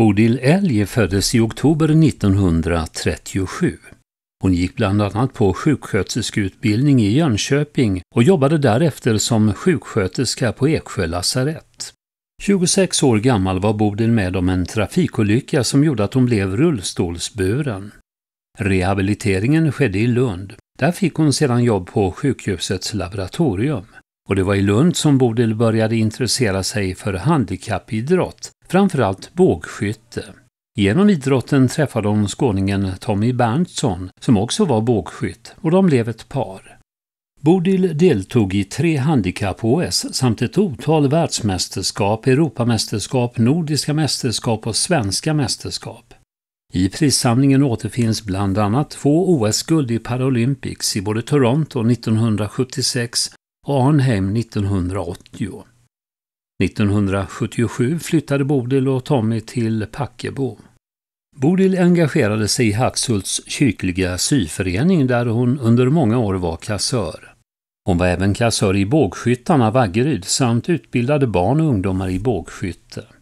Bodil Elg föddes i oktober 1937. Hon gick bland annat på sjuksköterskeutbildning i Jönköping och jobbade därefter som sjuksköterska på Eksjö lasarett. 26 år gammal var Bodil med om en trafikolycka som gjorde att hon blev rullstolsburen. Rehabiliteringen skedde i Lund. Där fick hon sedan jobb på sjukhusets laboratorium. Och det var i Lund som Bodil började intressera sig för handikappidrott framförallt bågskytte. Genom idrotten träffade hon skåningen Tommy Berntsson som också var bågskytt och de blev ett par. Bodil deltog i tre handikapp-OS samt ett otal världsmästerskap, Europamästerskap, Nordiska mästerskap och Svenska mästerskap. I prissamlingen återfinns bland annat två OS-guld i Paralympics i både Toronto 1976 och Arnhem 1980. 1977 flyttade Bodil och Tommy till Packebo. Bodil engagerade sig i Haxhults kyrkliga syförening där hon under många år var kassör. Hon var även kassör i bågskyttarna Vaggeryd samt utbildade barn och ungdomar i bågskytte.